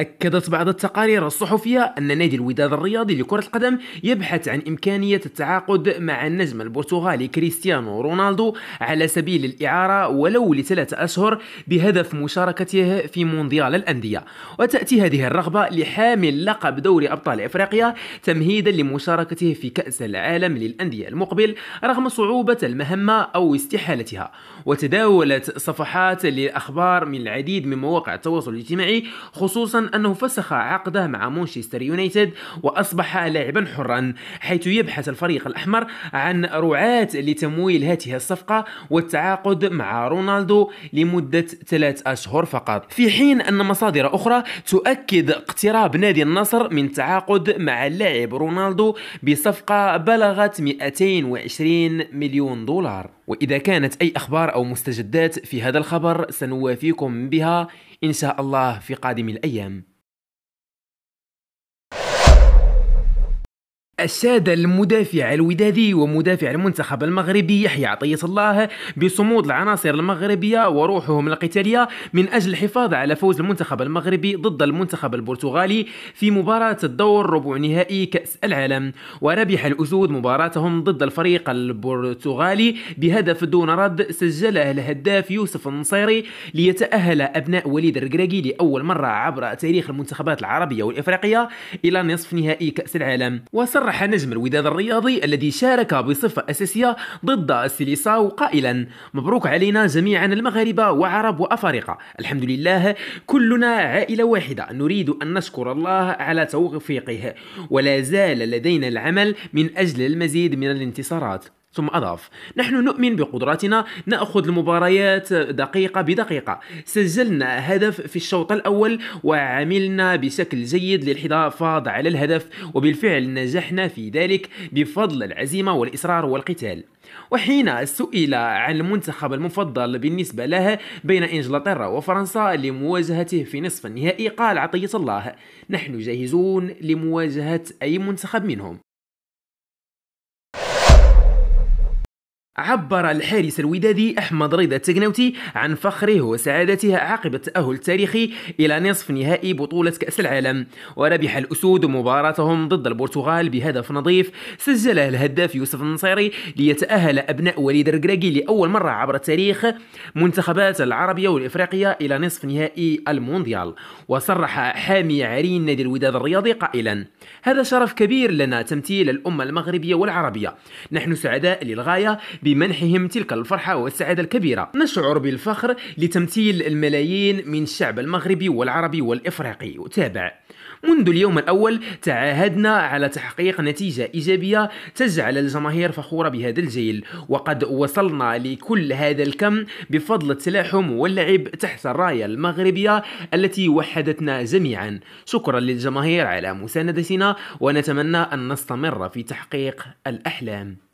أكدت بعض التقارير الصحفية أن نادي الوداد الرياضي لكرة القدم يبحث عن إمكانية التعاقد مع النجم البرتغالي كريستيانو رونالدو على سبيل الإعارة ولو لثلاثة أشهر بهدف مشاركته في مونديال الأندية وتأتي هذه الرغبة لحامل لقب دوري أبطال إفريقيا تمهيدا لمشاركته في كأس العالم للأندية المقبل رغم صعوبة المهمة أو استحالتها وتداولت صفحات للأخبار من العديد من مواقع التواصل الاجتماعي خصوصا أنه فسخ عقده مع مانشستر يونايتد وأصبح لاعبا حرا حيث يبحث الفريق الأحمر عن رعاة لتمويل هذه الصفقة والتعاقد مع رونالدو لمدة ثلاث أشهر فقط في حين أن مصادر أخرى تؤكد اقتراب نادي النصر من تعاقد مع اللاعب رونالدو بصفقة بلغت 220 مليون دولار وإذا كانت أي أخبار أو مستجدات في هذا الخبر سنوافيكم بها إن شاء الله في قادم الأيام أشاد المدافع الودادي ومدافع المنتخب المغربي يحيى عطية الله بصمود العناصر المغربية وروحهم القتالية من أجل الحفاظ على فوز المنتخب المغربي ضد المنتخب البرتغالي في مباراة الدور ربع نهائي كأس العالم وربح الأسود مباراتهم ضد الفريق البرتغالي بهدف دون رد سجله الهداف يوسف النصيري ليتأهل أبناء وليد الركراكي لأول مرة عبر تاريخ المنتخبات العربية والإفريقية إلى نصف نهائي كأس العالم وصر صرح نجم الوداد الرياضي الذي شارك بصفة أساسية ضد السيليساو قائلا مبروك علينا جميعا المغاربة وعرب وأفارقة الحمد لله كلنا عائلة واحدة نريد أن نشكر الله على توفيقه ولا زال لدينا العمل من أجل المزيد من الانتصارات ثم أضاف نحن نؤمن بقدرتنا نأخذ المباريات دقيقة بدقيقة سجلنا هدف في الشوط الأول وعملنا بشكل جيد للحفاظ على الهدف وبالفعل نجحنا في ذلك بفضل العزيمة والإصرار والقتال وحين سئل عن المنتخب المفضل بالنسبة له بين إنجلترا وفرنسا لمواجهته في نصف النهائي قال عطية الله نحن جاهزون لمواجهة أي منتخب منهم عبر الحارس الودادي أحمد رضا التقنوتي عن فخره وسعادته عقب التأهل التاريخي إلى نصف نهائي بطولة كأس العالم وربح الأسود مباراتهم ضد البرتغال بهدف نظيف سجله الهداف يوسف النصيري ليتأهل أبناء وليد الركراكي لأول مرة عبر التاريخ منتخبات العربية والإفريقية إلى نصف نهائي المونديال وصرح حامي عرين نادي الوداد الرياضي قائلا هذا شرف كبير لنا تمثيل الأمة المغربية والعربية نحن سعداء للغاية بمنحهم تلك الفرحة والسعادة الكبيرة نشعر بالفخر لتمثيل الملايين من الشعب المغربي والعربي والإفريقي وتابع منذ اليوم الأول تعاهدنا على تحقيق نتيجة إيجابية تجعل الجماهير فخورة بهذا الجيل وقد وصلنا لكل هذا الكم بفضل التلاحم واللعب تحت الراية المغربية التي وحدتنا جميعا شكرا للجماهير على مساندتنا ونتمنى أن نستمر في تحقيق الأحلام